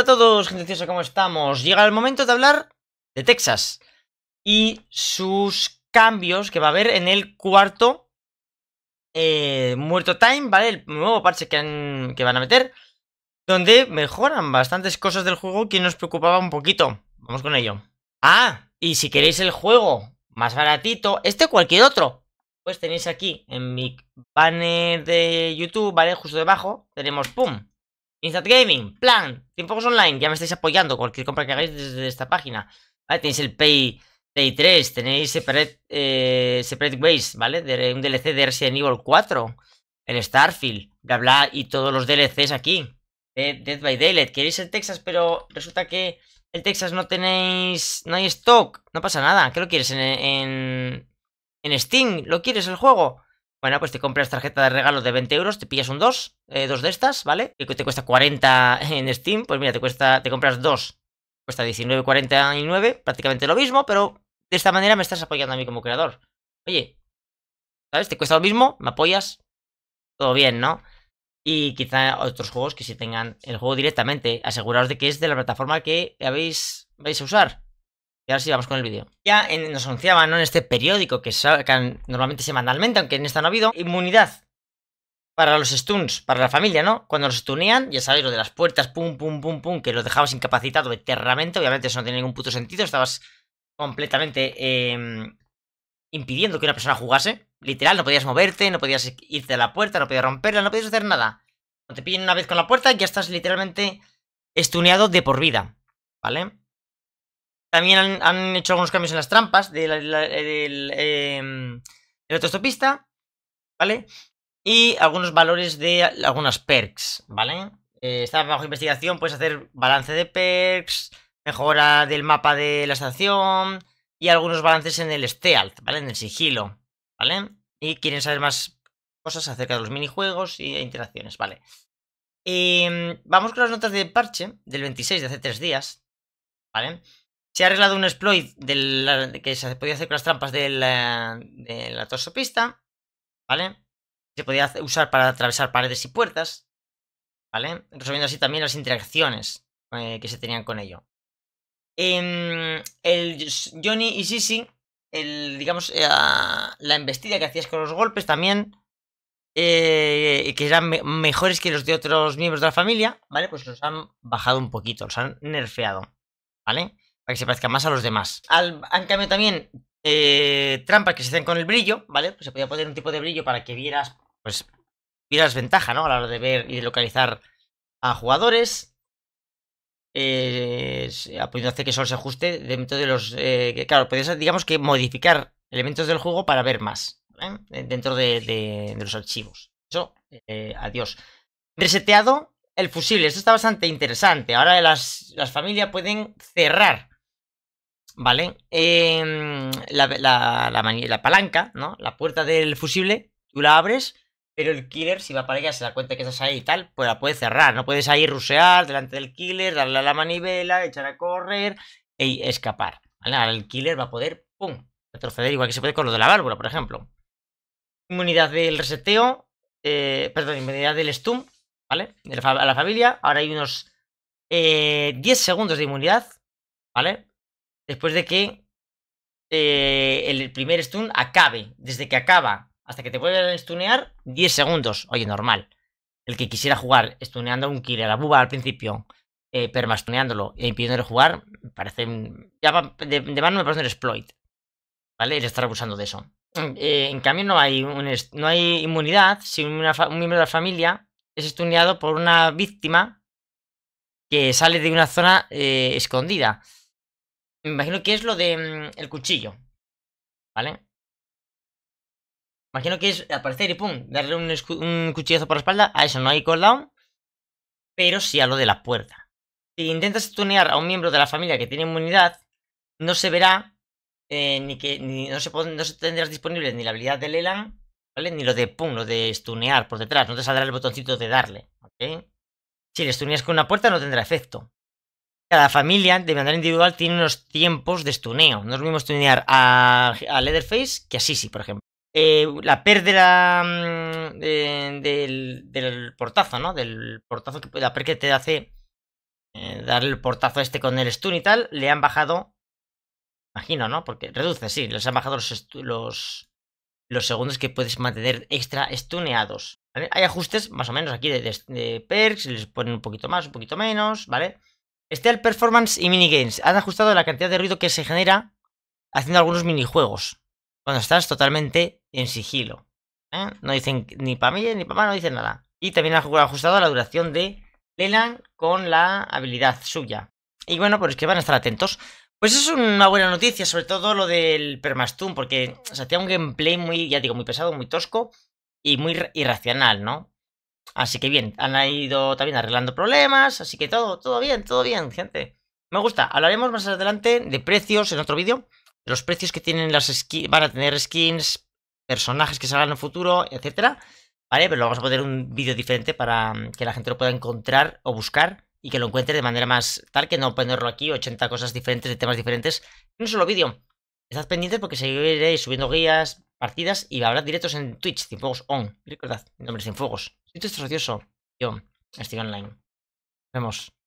a todos, gente ansiosa, ¿cómo estamos? Llega el momento de hablar de Texas y sus cambios que va a haber en el cuarto eh, Muerto Time, ¿vale? El nuevo parche que, que van a meter, donde mejoran bastantes cosas del juego que nos preocupaba un poquito. Vamos con ello. Ah, y si queréis el juego más baratito, este o cualquier otro, pues tenéis aquí en mi banner de YouTube, ¿vale? Justo debajo, tenemos ¡pum! Instant Gaming, plan, Tiempos Online, ya me estáis apoyando. Cualquier compra que hagáis desde esta página. ¿Vale? Tenéis el Pay, Pay 3, tenéis eh, Separate, Ways, ¿vale? un DLC de Resident Evil 4, el Starfield, bla bla, y todos los DLCs aquí. Dead by Daylight. Queréis el Texas, pero resulta que el Texas no tenéis. No hay stock. No pasa nada. ¿Qué lo quieres en, en, en Steam? ¿Lo quieres el juego? Bueno, pues te compras tarjeta de regalo de 20 euros, te pillas un 2, eh, dos de estas, ¿vale? Que te cuesta 40 en Steam, pues mira, te cuesta, te compras dos, cuesta 19,49, prácticamente lo mismo, pero de esta manera me estás apoyando a mí como creador. Oye, ¿sabes? Te cuesta lo mismo, me apoyas, todo bien, ¿no? Y quizá otros juegos que si tengan el juego directamente. aseguraros de que es de la plataforma que habéis vais a usar. Y ahora sí, vamos con el vídeo. Ya nos anunciaban en este periódico que sacan normalmente semanalmente, aunque en esta no ha habido, inmunidad para los stuns, para la familia, ¿no? Cuando los stunean, ya sabéis, lo de las puertas, pum, pum, pum, pum, que los dejabas incapacitado eternamente, obviamente eso no tiene ningún puto sentido, estabas completamente em, impidiendo que una persona jugase, literal, no podías moverte, no podías irte a la puerta, no podías romperla, no podías hacer nada. Cuando te pillen una vez con la puerta, ya estás literalmente estuneado de por vida, ¿vale? También han, hecho algunos cambios en las trampas eh, del, em, la... ¿vale? Y algunos valores de algunas perks, ¿vale? Eh, está bajo investigación, puedes hacer balance de perks, mejora del mapa de la estación y algunos balances en el stealth, ¿vale? En el sigilo, ¿vale? Y quieren saber más cosas acerca de los minijuegos e interacciones, ¿vale? Y em, vamos con las notas de parche del 26 de hace tres días, ¿vale? Se ha arreglado un exploit que se podía hacer con las trampas de la, de la ¿vale? Se podía usar para atravesar paredes y puertas, ¿vale? Resolviendo así también las interacciones eh, que se tenían con ello. Em, el Johnny y Sisi, el, digamos, eh, la embestida que hacías con los golpes también, eh, que eran mejores que los de otros miembros de la familia, ¿vale? Pues los han bajado un poquito, los han nerfeado, ¿vale? que se parezca más a los demás. Al, han cambiado también eh, trampas que se hacen con el brillo, ¿vale? Pues se podía poner un tipo de brillo para que vieras, pues, vieras ventaja, ¿no? A la hora de ver y de localizar a jugadores. Eh, ha podido hacer que solo se ajuste dentro de los... Eh, claro, podías, digamos que modificar elementos del juego para ver más, ¿eh? Dentro de, los archivos. Eso, adiós. Reseteado el fusible. Esto está bastante interesante. Ahora las familias pueden cerrar ¿vale? Em, la, palanca, ¿no? La puerta del fusible, tú la abres, pero el killer, si va para allá, se da cuenta que estás ahí y tal, pues la puede cerrar. No puedes ahí rusear delante del killer, darle a la manivela, echar a correr y e escapar. ¿vale? el killer va a poder, ¡pum!, retroceder igual que se puede con lo de la válvula, por ejemplo. Inmunidad del reseteo, eh, perdón, inmunidad del stun, ¿vale? a la familia. Ahora hay unos 10 eh, segundos de inmunidad, ¿vale? después de que eh, el primer stun acabe. Desde que acaba hasta que te vuelven a stunear, 10 segundos. Oye, normal. El que quisiera jugar stuneando a un killer, a la buba al principio, eh, permastuneándolo e impidiéndole jugar, parece Ya de, mano me parece un exploit. ¿Vale? El estar abusando de eso. Mm, eh, en cambio, no hay, no hay inmunidad si un miembro de la familia es stuneado por una víctima que sale de una zona eh, escondida. Me imagino que es lo de mm, el cuchillo. ¿Vale? Imagino que es aparecer y pum, darle un, cuchillazo por la espalda. A eso no hay cooldown. Pero sí a lo de la puerta. Si intentas stunear a un miembro de la familia que tiene inmunidad, no se verá eh, ni que no, se no tendrás disponible ni la habilidad de Leland, ¿vale? Ni lo de pum, lo de stunear por detrás. No te saldrá el botoncito de darle, ¿ok? Si le stuneas con una puerta no tendrá efecto cada familia de manera individual tiene unos tiempos de estuneo. No es lo mismo stunear a, Leatherface que a Sisi, por ejemplo. Eh, la pérdida mm, del, portazo, ¿no? Del portazo que la per que te hace eh, dar el portazo a este con el stun y tal, le han bajado. Imagino, ¿no? Porque reduce, sí, les han bajado los, los, segundos que puedes mantener extra stuneados. Hay ajustes más o menos aquí de perks, les ponen un poquito más, un poquito menos, ¿vale? Steel Performance y Minigames. Han ajustado la cantidad de ruido que se genera haciendo algunos minijuegos. Cuando estás totalmente en sigilo. ¿eh? No dicen ni para mí ni para no dicen nada. Y también han ajustado la duración de Leland con la habilidad suya. Y bueno, pues es que van a estar atentos. Pues es una buena noticia, sobre todo lo del Permastun, porque o se hacía un gameplay muy, ya digo, muy pesado, muy tosco y muy irracional, ¿no? Así que bien, han ido también arreglando problemas, así que todo, todo bien, todo bien, gente. Me gusta. Hablaremos más adelante de precios en otro vídeo. De los precios que tienen las skins, van a tener skins, personajes que salgan en el futuro, etcétera. ¿Vale? Pero lo vamos a poner un vídeo diferente para mm, que la gente lo pueda encontrar o buscar y que lo encuentre de manera más tal que no ponerlo aquí 80 cosas diferentes de temas diferentes en un solo vídeo. Estad pendientes porque seguiré subiendo guías, partidas y habrá directos en Twitch, Sin Fuegos On. Recordad, nombre Sin Fuegos es odioso, Yo. estoy online. Vemos.